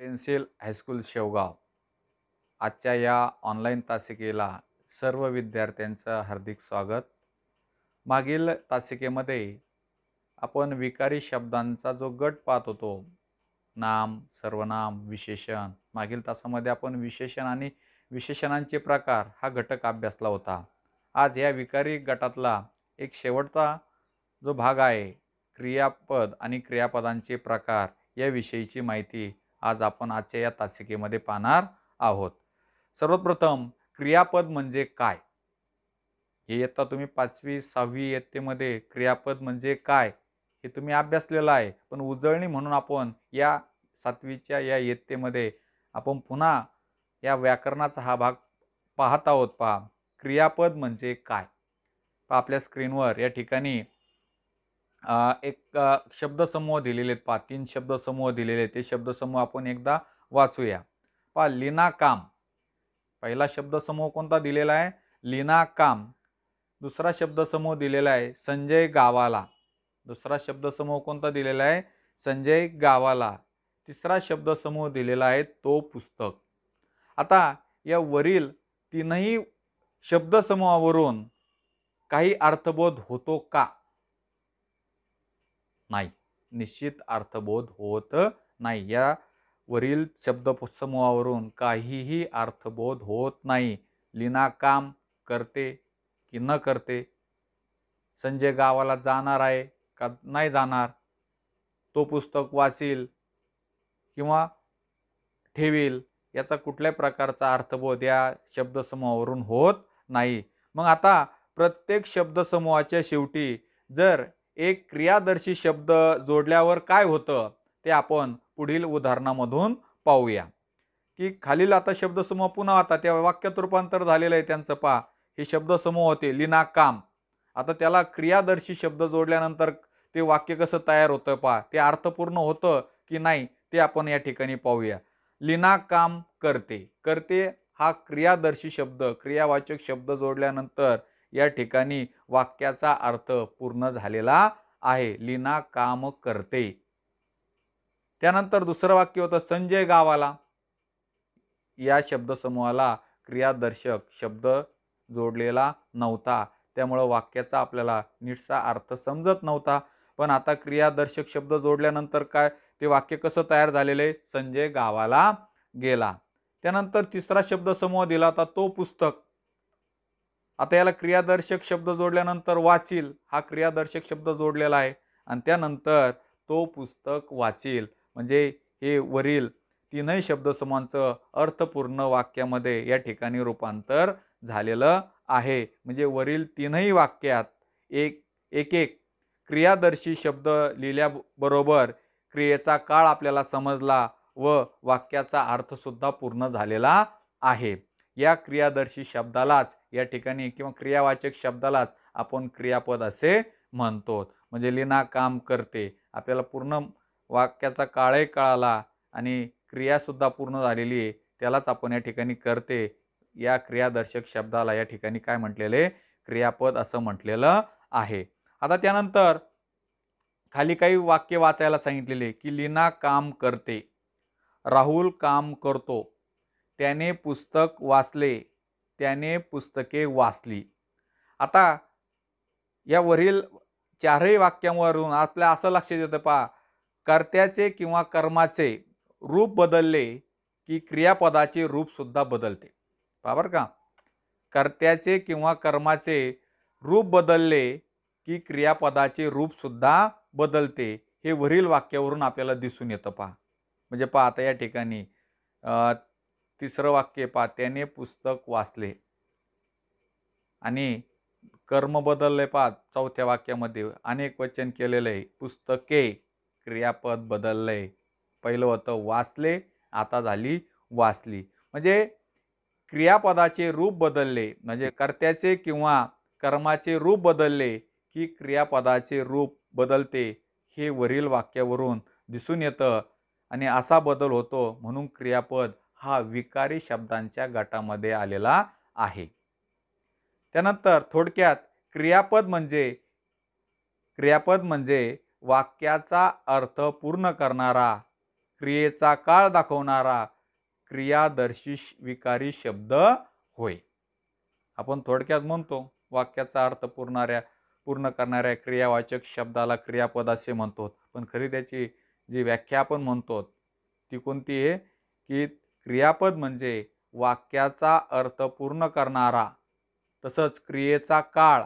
pencil high school Shevgaon आजच्या या online तासिकेला सर्व विद्यार्थ्यांचं हार्दिक स्वागत मागील तासिकेमध्ये आपण विकारी शब्दांचा जो गट पाहत होतो नाम सर्वनाम विशेषण मागील तासामध्ये आपण विशेषण आणि विशेषणांचे प्रकार हा घटक अभ्यासला होता आज या विकारी गटातला एक शेवटचा जो भाग आहे क्रियापद आणि क्रियापदांचे प्रकार याविषयीची माहिती आज आपण आजच्या या तासिकेमध्ये पाहणार आहोत सर्वप्रथम क्रियापद म्हणजे काय हे इयत्ता तुम्ही पाचवी सहावी इयत्तेमध्ये क्रियापद म्हणजे काय हे तुम्ही अभ्यासलेलं आहे पण उजळणी म्हणून आपण या सातवीच्या या इयत्तेमध्ये आपण पुन्हा या व्याकरणाचा हा भाग पाहत आहोत पहा क्रियापद म्हणजे काय आपल्या स्क्रीनवर या ठिकाणी एक शब्दसमूह दिलेले आहेत पहा तीन शब्दसमूह दिलेले आहेत ते शब्दसमूह आपण एकदा वाचूया पहा काम पहिला शब्दसमूह कोणता दिलेला आहे काम दुसरा शब्दसमूह दिलेला आहे संजय गावाला दुसरा शब्दसमूह कोणता दिलेला आहे संजय गावाला तिसरा शब्दसमूह दिलेला आहे तो पुस्तक आता या वरील तीनही शब्दसमूहावरून काही अर्थबोध होतो का नाही निश्चित अर्थबोध होत नाही या वरील शब्दसमूहावरून काहीही अर्थबोध होत नाही लीना काम करते की न करते संजय गावाला जाणार आहे का नाही जाणार तो पुस्तक वाचेल किंवा ठेवेल याचा कुठल्या प्रकारचा अर्थबोध या शब्दसमूहावरून होत नाही मग आता प्रत्येक शब्दसमूहाच्या शेवटी जर एक क्रियादर्शी शब्द जोडल्यावर काय होतं ते आपण पुढील उदाहरणामधून पाहूया की खालील आता शब्दसमूह पुन्हा आता त्या वाक्यात रूपांतर झालेलं आहे त्यांचं पा हे शब्दसमूह होते लिना काम आता त्याला क्रियादर्शी शब्द जोडल्यानंतर ते वाक्य कसं तयार होतं पा ते अर्थपूर्ण होतं की नाही ते आपण या ठिकाणी पाहूया लिना काम करते करते हा क्रियादर्शी शब्द क्रियावाचक शब्द जोडल्यानंतर या ठिकाणी वाक्याचा अर्थ पूर्ण झालेला आहे लीना काम करते त्यानंतर दुसरं वाक्य होतं संजय गावाला या शब्दसमूहाला क्रियादर्शक शब्द जोडलेला नव्हता त्यामुळं वाक्याचा आपल्याला नीटसा अर्थ समजत नव्हता पण आता क्रियादर्शक शब्द जोडल्यानंतर काय ते वाक्य कसं तयार झालेलं आहे संजय गावाला गेला त्यानंतर तिसरा शब्दसमूह दिला होता तो पुस्तक आता याला क्रियादर्शक शब्द जोडल्यानंतर वाचील हा क्रियादर्शक शब्द जोडलेला आहे आणि त्यानंतर तो पुस्तक वाचील म्हणजे हे वरील तीनही शब्दसमांचं अर्थपूर्ण वाक्यामध्ये या ठिकाणी रूपांतर झालेलं आहे म्हणजे वरील तीनही वाक्यात एक एक एक क्रियादर्शी शब्द लिहिल्याबरोबर क्रियेचा काळ आपल्याला समजला व वाक्याचा अर्थसुद्धा पूर्ण झालेला आहे या क्रियादर्शी शब्दालाच या ठिकाणी किंवा क्रियावाचक शब्दालाच आपण क्रियापद असे म्हणतो म्हणजे लीना काम करते आपल्याला पूर्ण वाक्याचा काळे कळाला आणि क्रियासुद्धा पूर्ण झालेली आहे त्यालाच आपण या ठिकाणी करते या क्रियादर्शक शब्दाला या ठिकाणी काय म्हटलेले क्रियापद असं म्हटलेलं आहे आता त्यानंतर खाली काही वाक्य वाचायला सांगितलेले की लीना काम करते राहुल काम करतो त्याने पुस्तक वाचले त्याने पुस्तके वाचली आता यावरील चारही वाक्यांवरून आपल्या असं लक्षात येतं पहा कर्त्याचे किंवा कर्माचे रूप बदलले की क्रियापदाचे रूपसुद्धा बदलते बाबर का कर्त्याचे किंवा कर्माचे रूप बदलले की क्रियापदाचे रूपसुद्धा बदलते हे वरील वाक्यावरून आपल्याला दिसून येतं पहा म्हणजे पहा आता या ठिकाणी तिसरं वाक्य पा त्याने पुस्तक वाचले आणि कर्म बदलले पा चौथ्या वाक्यामध्ये अनेक वचन केलेलं आहे पुस्तके क्रियापद बदललं आहे पहिलं होतं वाचले आता झाली वाचली म्हणजे क्रियापदाचे रूप बदलले म्हणजे कर्त्याचे किंवा कर्माचे रूप बदलले की क्रियापदाचे रूप बदलते हे वरील वाक्यावरून दिसून येतं आणि असा बदल होतो म्हणून क्रियापद हा विकारी शब्दांच्या गटामध्ये आलेला आहे त्यानंतर थोडक्यात क्रियापद म्हणजे क्रियापद म्हणजे वाक्याचा अर्थ पूर्ण करणारा क्रियेचा काळ दाखवणारा क्रियादर्शी विकारी शब्द होय आपण थोडक्यात म्हणतो वाक्याचा अर्थ पूर्णाऱ्या पूर्ण करणाऱ्या क्रियावाचक शब्दाला क्रियापद असे म्हणतो पण खरी त्याची जी व्याख्या आपण म्हणतो ती कोणती आहे की क्रियापद म्हणजे वाक्याचा अर्थ पूर्ण करणारा तसंच क्रियेचा काळ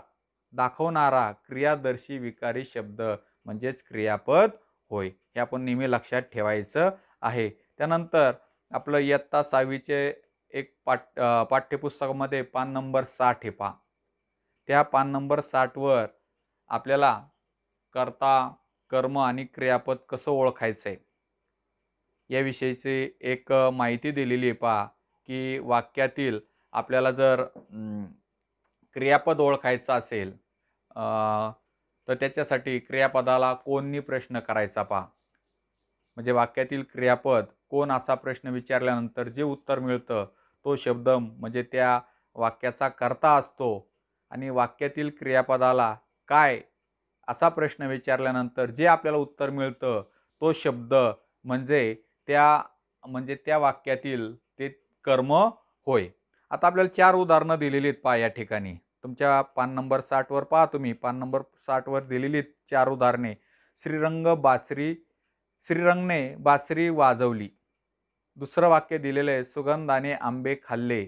दाखवणारा क्रियादर्शी विकारी शब्द म्हणजेच क्रियापद होय हे आपण नेहमी लक्षात ठेवायचं आहे त्यानंतर आपलं इयत्ता सहावीचे एक पाठ पाठ्यपुस्तकामध्ये पान नंबर साठ हे पा त्या पान नंबर साठवर आपल्याला कर्ता कर्म आणि क्रियापद कसं ओळखायचं आहे याविषयीची एक माहिती दिलेली आहे पहा की वाक्यातील आपल्याला जर क्रियापद ओळखायचं असेल तर त्याच्यासाठी क्रियापदाला कोणनी प्रश्न करायचा पहा म्हणजे वाक्यातील क्रियापद कोण असा प्रश्न विचारल्यानंतर जे उत्तर मिळतं तो शब्द म्हणजे त्या वाक्याचा कर्ता असतो आणि वाक्यातील क्रियापदाला काय असा प्रश्न विचारल्यानंतर जे आपल्याला उत्तर मिळतं तो शब्द म्हणजे त्या म्हणजे त्या वाक्यातील ते कर्म होय आता आपल्याला चार उदाहरणं दिलेली आहेत पहा या ठिकाणी तुमच्या पान नंबर साठवर पहा तुम्ही पान नंबर साठवर दिलेली चार उदाहरणे श्रीरंग बासरी श्रीरंगने बासरी वाजवली दुसरं वाक्य दिलेलं आहे सुगंधाने आंबे खाल्ले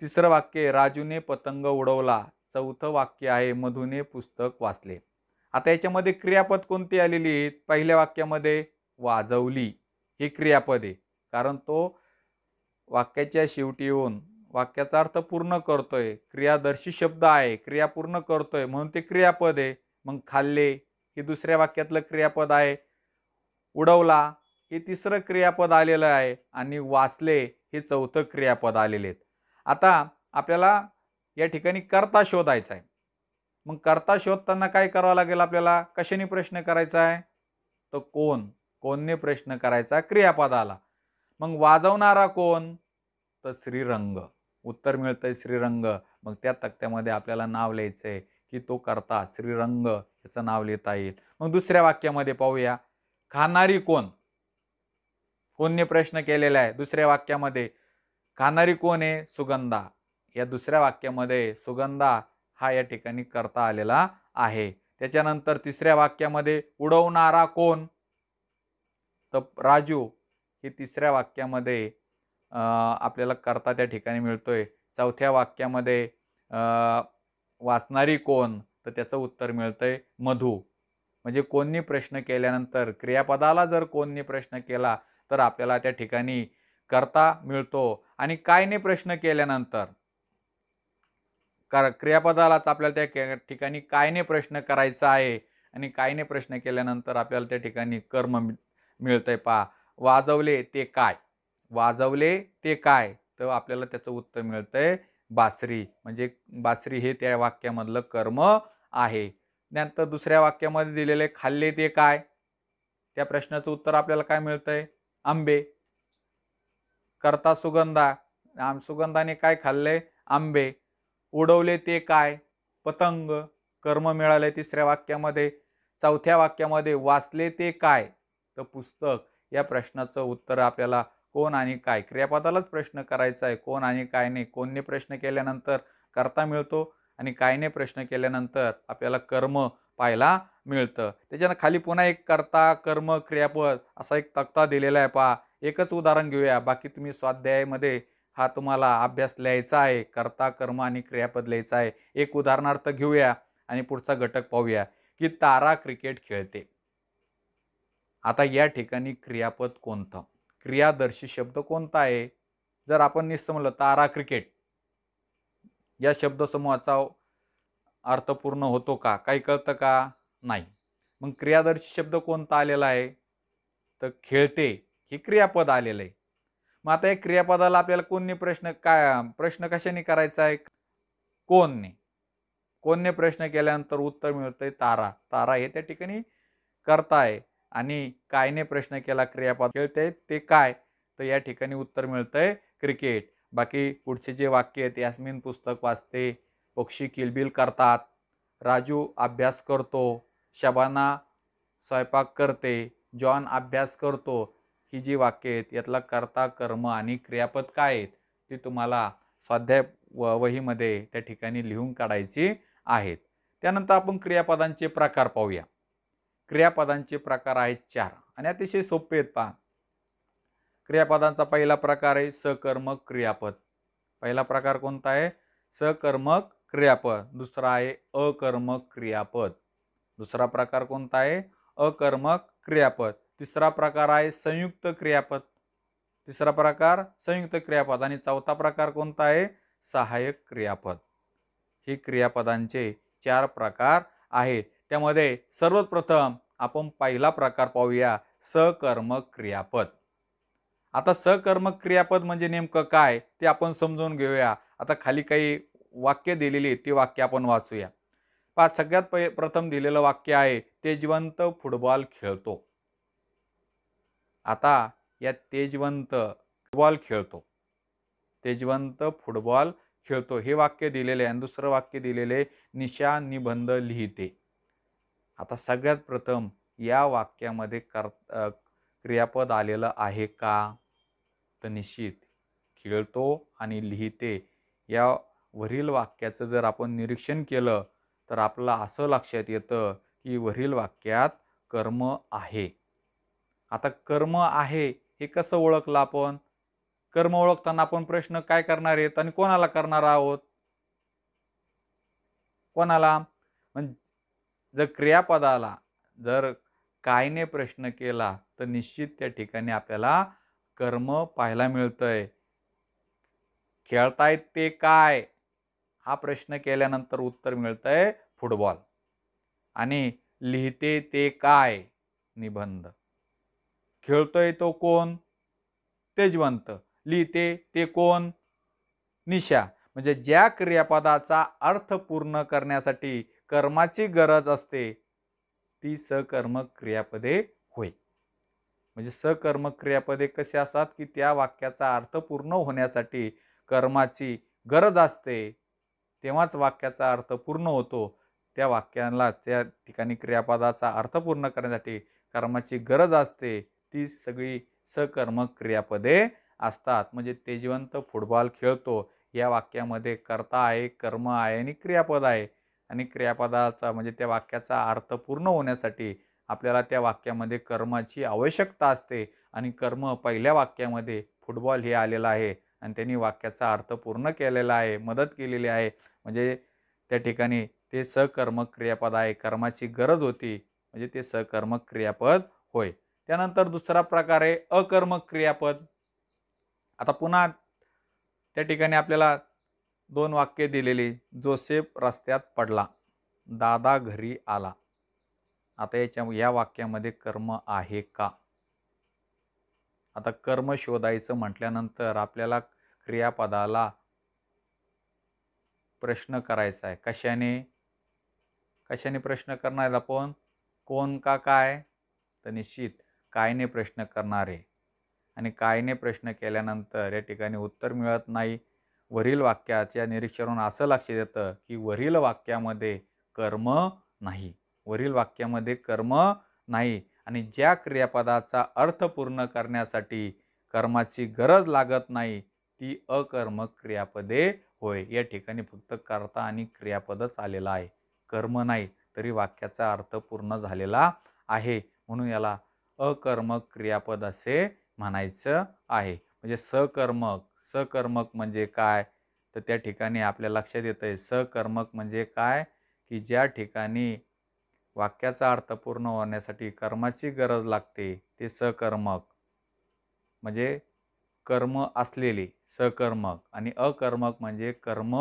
तिसरं वाक्य राजूने पतंग उडवला चौथं वाक्य आहे मधूने पुस्तक वाचले आता याच्यामध्ये क्रियापद कोणती आलेली आहेत पहिल्या वाक्यामध्ये वाजवली हे क्रियापद आहे कारण तो वाक्याच्या शेवटी येऊन वाक्याचा अर्थ पूर्ण करतोय क्रियादर्शी शब्द आहे क्रिया पूर्ण करतोय म्हणून ते क्रियापद आहे मग खाल्ले हे दुसऱ्या वाक्यातलं क्रियापद आहे उडवला हे तिसरं क्रियापद आलेलं आहे आणि वाचले हे चौथं क्रियापद आलेले आहेत आता आपल्याला या ठिकाणी कर्ता शोधायचा आहे मग कर्ता शोधताना काय करावं लागेल आपल्याला कशाने प्रश्न करायचा आहे तर कोण कोणने प्रश्न करायचा क्रियापदाला मग वाजवणारा कोण तर श्रीरंग उत्तर मिळतंय श्रीरंग मग त्या तक्त्यामध्ये आपल्याला नाव लिहायचं आहे की तो करता श्रीरंग याचं नाव लिहिता येईल मग दुसऱ्या वाक्यामध्ये पाहूया खाणारी कोण कोणने प्रश्न केलेला आहे दुसऱ्या वाक्यामध्ये खाणारी कोण आहे सुगंधा या दुसऱ्या वाक्यामध्ये सुगंधा हा या ठिकाणी करता आलेला आहे त्याच्यानंतर तिसऱ्या वाक्यामध्ये उडवणारा कोण तर राजू हे तिसऱ्या वाक्यामध्ये आपल्याला करता त्या ठिकाणी मिळतोय चौथ्या वाक्यामध्ये वाचणारी कोण तर त्याचं उत्तर मिळतं आहे मधू म्हणजे कोणी प्रश्न केल्यानंतर क्रियापदाला जर कोणी प्रश्न केला तर आपल्याला त्या ठिकाणी करता मिळतो आणि कायने प्रश्न केल्यानंतर कर क्रियापदालाच आपल्याला त्या ठिकाणी कायने प्रश्न करायचा आहे आणि कायने प्रश्न केल्यानंतर आपल्याला त्या ठिकाणी कर्म मिळतंय पा वाजवले ते काय वाजवले ते काय तर आपल्याला त्याचं उत्तर मिळतंय बासरी म्हणजे बासरी हे त्या वाक्यामधलं कर्म आहे त्यानंतर दुसऱ्या वाक्यामध्ये दिलेले खाल्ले ते काय त्या प्रश्नाचं उत्तर आपल्याला काय मिळतंय आंबे करता सुगंधा आम सुगंधाने काय खाल्ले आंबे उडवले ते काय पतंग कर्म मिळाले तिसऱ्या वाक्यामध्ये चौथ्या वाक्यामध्ये वाचले ते काय तर पुस्तक या प्रश्नाचं उत्तर आपल्याला कोण आणि काय क्रियापदालाच प्रश्न करायचा आहे कोण आणि काय नाही कोणने प्रश्न केल्यानंतर करता मिळतो आणि कायने प्रश्न केल्यानंतर आपल्याला कर्म पाहायला मिळतं त्याच्यानं खाली पुन्हा एक कर्ता कर्म क्रियापद असा एक तक्ता दिलेला आहे पहा एकच उदाहरण घेऊया बाकी तुम्ही स्वाध्यायामध्ये हा तुम्हाला अभ्यास लिहायचा आहे कर्ता कर्म आणि क्रियापद लिहायचा आहे एक उदाहरणार्थ घेऊया आणि पुढचा घटक पाहूया की तारा क्रिकेट खेळते आता या ठिकाणी क्रियापद कोणतं क्रियादर्शी शब्द कोणता आहे जर आपण निस्त म्हणलं तारा क्रिकेट या शब्दसमूहाचा अर्थपूर्ण होतो का काही कळतं का नाही मग क्रियादर्शी शब्द कोणता आलेला आहे तर खेळते हे क्रियापद आलेलं आहे मग आता या क्रियापदाला आपल्याला कोणने प्रश्न काय प्रश्न कशाने करायचा आहे कोणने कोणने प्रश्न केल्यानंतर उत्तर मिळतंय तारा तारा हे त्या ठिकाणी करताय आहे आणि कायने प्रश्न केला क्रियापद खेळते ते काय तर या ठिकाणी उत्तर मिळतंय क्रिकेट बाकी पुढचे जे वाक्य आहेत यास्मिन पुस्तक वाचते पक्षी किलबिल करतात राजू अभ्यास करतो शबाना स्वयंपाक करते जॉन अभ्यास करतो ही जी वाक्य आहेत यातला कर्ता कर्म आणि क्रियापद काय आहेत ते तुम्हाला स्वाध्याय व वहीमध्ये त्या ठिकाणी लिहून काढायची आहेत त्यानंतर आपण क्रियापदांचे प्रकार पाहूया क्रियापदांचे प्रकार आहेत चार आणि अतिशय सोपे आहेत पहा क्रियापदांचा पहिला प्रकार आहे सकर्मक क्रियापद पहिला प्रकार कोणता आहे सकर्मक क्रियापद दुसरा आहे अकर्मक क्रियापद दुसरा प्रकार कोणता आहे अकर्मक क्रियापद तिसरा प्रकार आहे संयुक्त क्रियापद तिसरा प्रकार संयुक्त क्रियापद आणि चौथा प्रकार कोणता आहे सहाय्यक क्रियापद हे क्रियापदांचे चार प्रकार आहेत त्यामध्ये सर्वप्रथम आपण पहिला प्रकार पाहूया सकर्म क्रियापद आता सकर्म क्रियापद म्हणजे नेमकं काय ते आपण समजून घेऊया आता खाली काही वाक्य दिलेली ती वाक्य आपण वाचूया पा सगळ्यात पै प्रथम दिलेलं वाक्य आहे तेजवंत फुटबॉल खेळतो आता या तेजवंत फुटबॉल खेळतो तेजवंत फुटबॉल खेळतो हे वाक्य दिलेले आणि दुसरं वाक्य दिलेले निशा निबंध लिहिते आता सगळ्यात प्रथम या वाक्यामध्ये कर क्रियापद आलेलं आहे का तर निश्चित खेळतो आणि लिहिते या वरील वाक्याचं जर आपण निरीक्षण केलं तर आपलं असं लक्षात येतं की वरील वाक्यात कर्म आहे आता कर्म आहे हे कसं ओळखलं आपण कर्म ओळखताना आपण प्रश्न काय करणार आहेत आणि कोणाला करणार आहोत कोणाला म्हणजे जर क्रियापदाला जर कायने प्रश्न केला तर निश्चित त्या ठिकाणी आपल्याला कर्म पाहायला मिळतंय खेळतायत ते काय हा प्रश्न केल्यानंतर उत्तर मिळतंय फुटबॉल आणि लिहिते ते काय निबंध खेळतोय तो कोण तेजवंत लिहिते ते कोण निशा म्हणजे ज्या क्रियापदाचा अर्थ पूर्ण करण्यासाठी कर्माची गरज असते ती सकर्मक क्रियापदे होय म्हणजे सकर्म क्रियापदे कसे असतात की त्या वाक्याचा अर्थ पूर्ण होण्यासाठी कर्माची गरज असते तेव्हाच वाक्याचा अर्थ पूर्ण होतो त्या वाक्याला त्या ठिकाणी क्रियापदाचा अर्थ पूर्ण करण्यासाठी कर्माची गरज असते ती सगळी सकर्म क्रियापदे असतात म्हणजे तेजवंत फुटबॉल खेळतो या वाक्यामध्ये कर्ता आहे कर्म आहे आणि क्रियापद आहे आणि क्रियापदाचा म्हणजे त्या वाक्याचा अर्थ पूर्ण होण्यासाठी आपल्याला त्या वाक्यामध्ये कर्माची आवश्यकता असते आणि कर्म पहिल्या वाक्यामध्ये फुटबॉल हे आलेलं आहे आणि त्यांनी वाक्याचा अर्थ पूर्ण केलेला आहे मदत केलेली आहे म्हणजे त्या ठिकाणी ते सकर्मक क्रियापद आहे कर्माची गरज होती म्हणजे ते सकर्म क्रियापद होय त्यानंतर दुसरा प्रकार आहे अकर्मक क्रियापद आता पुन्हा त्या ठिकाणी आपल्याला दोन वाक्य दिलेली जोसेफ रस्त्यात पडला दादा घरी आला आता याच्या या वाक्यामध्ये कर्म आहे का आता कर्म शोधायचं म्हटल्यानंतर आपल्याला क्रियापदाला प्रश्न करायचा आहे कशाने कशाने प्रश्न करणार आपण कोण का काय तर निश्चित कायने प्रश्न करणारे आणि कायने प्रश्न केल्यानंतर या ठिकाणी उत्तर मिळत नाही वरील वाक्याच्या निरीक्षणावरून असं लक्षात येतं की वरील वाक्यामध्ये कर्म नाही वरील वाक्यामध्ये कर्म नाही आणि ज्या क्रियापदाचा अर्थ पूर्ण करण्यासाठी कर्माची गरज लागत नाही ती अकर्म क्रियापदे होय या ठिकाणी फक्त कर्ता आणि क्रियापदच आलेला आहे कर्म नाही तरी वाक्याचा अर्थ पूर्ण झालेला आहे म्हणून याला अकर्मक क्रियापद असे म्हणायचं आहे म्हणजे सकर्मक सकर्मक म्हणजे काय तर त्या ठिकाणी आपल्या लक्षात येतं आहे सकर्मक म्हणजे काय की ज्या ठिकाणी वाक्याचा अर्थ पूर्ण होण्यासाठी कर्माची गरज लागते ते सकर्मक म्हणजे कर्म असलेले सकर्मक आणि अकर्मक म्हणजे कर्म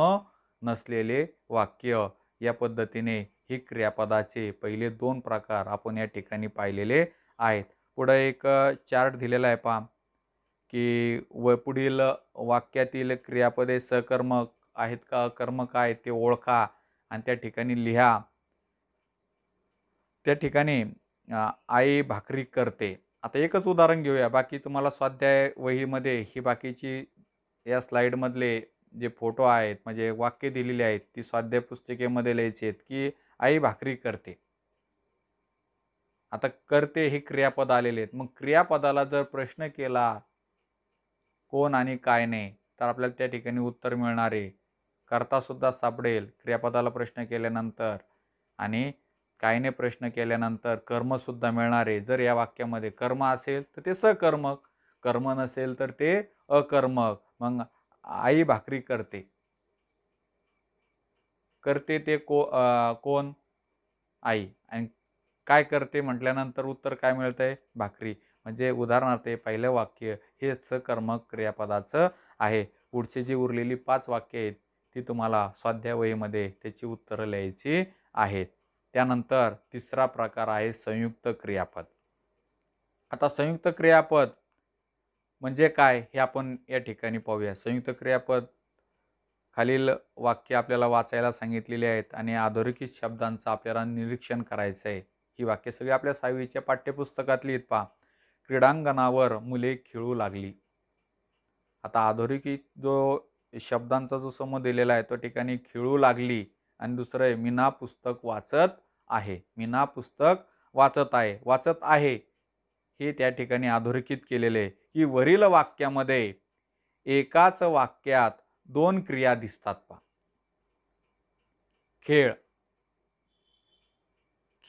नसलेले वाक्य या पद्धतीने ही क्रियापदाचे पहिले दोन प्रकार आपण या ठिकाणी पाहिलेले आहेत पुढं एक चार्ट दिलेला आहे पहा की व पुढील वाक्यातील क्रियापदे सकर्मक आहेत का अकर्मक आहेत ते ओळखा आणि त्या ठिकाणी लिहा त्या ठिकाणी आई भाकरी करते आता एकच उदाहरण घेऊया बाकी तुम्हाला स्वाध्याय वहीमध्ये ही बाकीची या स्लाईडमधले जे फोटो आहेत म्हणजे वाक्य दिलेली आहेत ती स्वाध्याय पुस्तिकेमध्ये लिहायची आहेत की आई भाकरी करते आता करते हे क्रियापद आलेले आहेत मग क्रियापदाला जर प्रश्न केला कोण आणि काय नाही तर आपल्याला त्या ठिकाणी उत्तर मिळणार आहे करतासुद्धा सापडेल क्रियापदाला प्रश्न केल्यानंतर आणि कायने प्रश्न केल्यानंतर कर्मसुद्धा मिळणार आहे जर या वाक्यामध्ये कर्म असेल तर ते सकर्मक कर्म नसेल तर ते अकर्मक मग आई भाकरी करते करते ते को कोण आई आणि काय करते म्हटल्यानंतर उत्तर काय मिळतंय भाकरी म्हणजे उदाहरणार्थ हे पहिलं वाक्य हे सकर्मक क्रियापदाचं आहे पुढची जी उरलेली पाच वाक्य आहेत ती तुम्हाला स्वाध्यावहीमध्ये त्याची उत्तरं लिहायची आहेत त्यानंतर तिसरा प्रकार आहे संयुक्त क्रियापद आता संयुक्त क्रियापद म्हणजे काय हे आपण या ठिकाणी पाहूया संयुक्त क्रियापद खालील वाक्य आपल्याला वाचायला सांगितलेली आहेत आणि आधोरेखित शब्दांचं आपल्याला निरीक्षण करायचं आहे ही वाक्य सगळी आपल्या सहावीच्या पाठ्यपुस्तकातली आहेत पहा क्रीडांगणावर मुले खेळू लागली आता आधुनिकी जो शब्दांचा जो सम दिलेला आहे तो ठिकाणी खेळू लागली आणि दुसरं आहे मीना पुस्तक वाचत आहे मीना पुस्तक वाचत आहे वाचत आहे हे त्या ठिकाणी अधोरेखित केलेले आहे की वरील वाक्यामध्ये एकाच वाक्यात दोन क्रिया दिसतात पा खेळ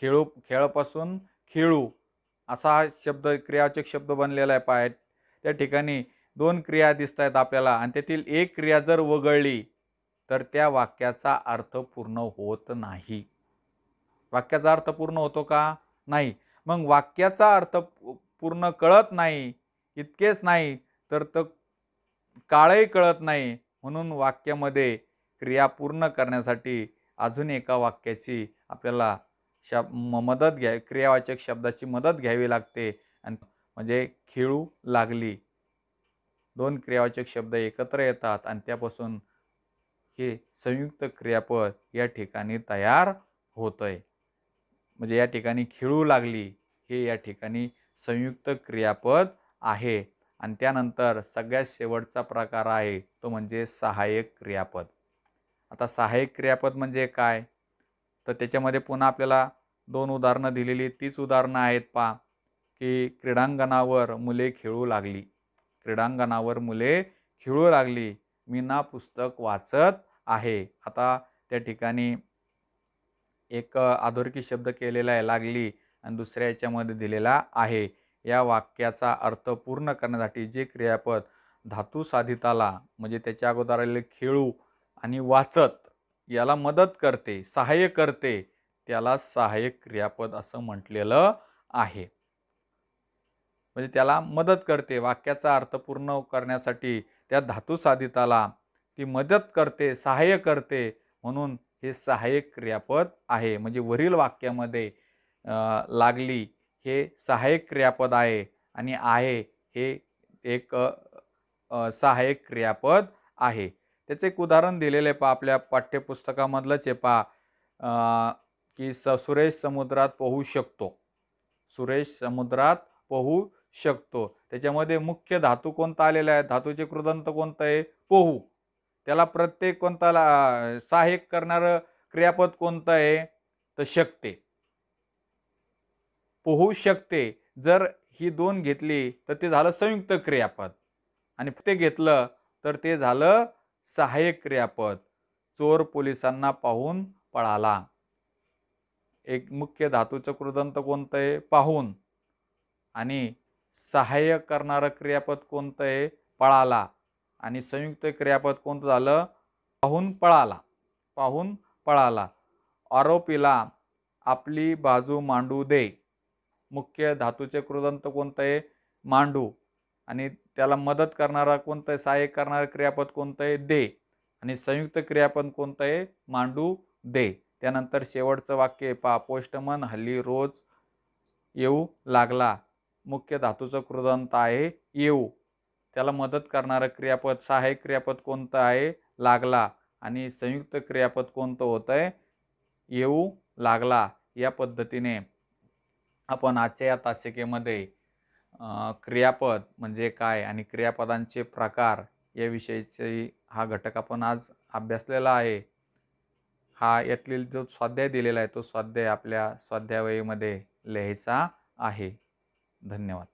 खेळू खेळापासून खेळू असा हा शब्द क्रियावाचक शब्द बनलेला आहे पाय त्या ठिकाणी दोन क्रिया दिसत आहेत आपल्याला आणि त्यातील एक क्रिया जर वगळली तर त्या वाक्याचा अर्थ पूर्ण होत नाही वाक्याचा अर्थ पूर्ण होतो का नाही मग वाक्याचा अर्थ पूर्ण कळत नाही इतकेच नाही तर तर काळही कळत नाही म्हणून वाक्यामध्ये क्रिया पूर्ण करण्यासाठी अजून एका वाक्याची आपल्याला शब मदत घ्या क्रियावाचक शब्दाची मदत घ्यावी लागते आणि म्हणजे खेळू लागली दोन क्रियावाचक शब्द एकत्र येतात आणि त्यापासून हे संयुक्त क्रियापद या ठिकाणी तयार होतं आहे म्हणजे या ठिकाणी खेळू लागली हे या ठिकाणी संयुक्त क्रियापद आहे आणि त्यानंतर सगळ्यात शेवटचा प्रकार आहे तो म्हणजे सहाय्यक क्रियापद आता सहाय्यक क्रियापद म्हणजे काय तर त्याच्यामध्ये पुन्हा आपल्याला दोन उदाहरणं दिलेली तीच उदाहरणं आहेत पा की क्रीडांगणावर मुले खेळू लागली क्रीडांगणावर मुले खेळू लागली मी ना पुस्तक वाचत आहे आता त्या ठिकाणी एक आधोरकी शब्द केलेला आहे लागली आणि दुसऱ्या याच्यामध्ये दिलेला आहे या वाक्याचा अर्थ पूर्ण करण्यासाठी जे क्रियापद धातू साधिताला म्हणजे त्याच्या अगोदर आलेले खेळू आणि वाचत याला मदत करते सहाय्य करते त्याला सहाय्यक क्रियापद असं म्हटलेलं आहे म्हणजे त्याला मदत करते वाक्याचा अर्थ पूर्ण करण्यासाठी त्या धातू ती मदत करते सहाय्य करते म्हणून हे सहाय्यक क्रियापद आहे म्हणजे वरील वाक्यामध्ये लागली हे सहाय्यक क्रियापद आहे आणि आहे हे एक सहाय्यक क्रियापद आहे त्याचं एक उदाहरण दिलेलं आहे पहा आपल्या पाठ्यपुस्तकामधलंच आहे पहा की स सुरेश समुद्रात पोहू शकतो सुरेश समुद्रात पोहू शकतो त्याच्यामध्ये मुख्य धातू कोणता आलेला आहे धातूचे कृदंत कोणतं आहे पोहू त्याला प्रत्येक कोणताला सहाय्यक करणारं क्रियापद कोणतं आहे तर शकते पोहू शकते जर ही दोन घेतली तर ते झालं संयुक्त क्रियापद आणि ते घेतलं तर ते झालं सहाय्यक क्रियापद चोर पोलिसांना पाहून पळाला एक मुख्य धातूचं कृदंत कोणतं आहे पाहून आणि सहाय्य करणारं क्रियापद कोणतं आहे पळाला आणि संयुक्त क्रियापद कोणतं झालं पाहून पळाला पाहून पळाला आरोपीला आपली बाजू मांडू दे मुख्य धातूचे कृदंत कोणतं आहे मांडू आणि त्याला मदत करणारा कोणतं आहे सहाय्य करणारं क्रियापद कोणतं आहे दे आणि संयुक्त क्रियापद कोणतं आहे मांडू दे त्यानंतर शेवटचं वाक्य आहे पा पोष्टमन हल्ली रोज येऊ लागला मुख्य धातूचं कृदंत आहे येऊ त्याला मदत करणारं क्रियापद सहाय्यक क्रियापद कोणतं आहे लागला आणि संयुक्त क्रियापद कोणतं होतं आहे येऊ लागला या पद्धतीने आपण आजच्या या तासिकेमध्ये क्रियापद म्हणजे काय आणि क्रियापदांचे प्रकार याविषयीचे हा घटक आपण आज अभ्यासलेला आहे हा यातील जो स्वाध्याय दिलेला आहे तो स्वाध्याय आपल्या स्वाध्यावयीमध्ये लिहायचा आहे धन्यवाद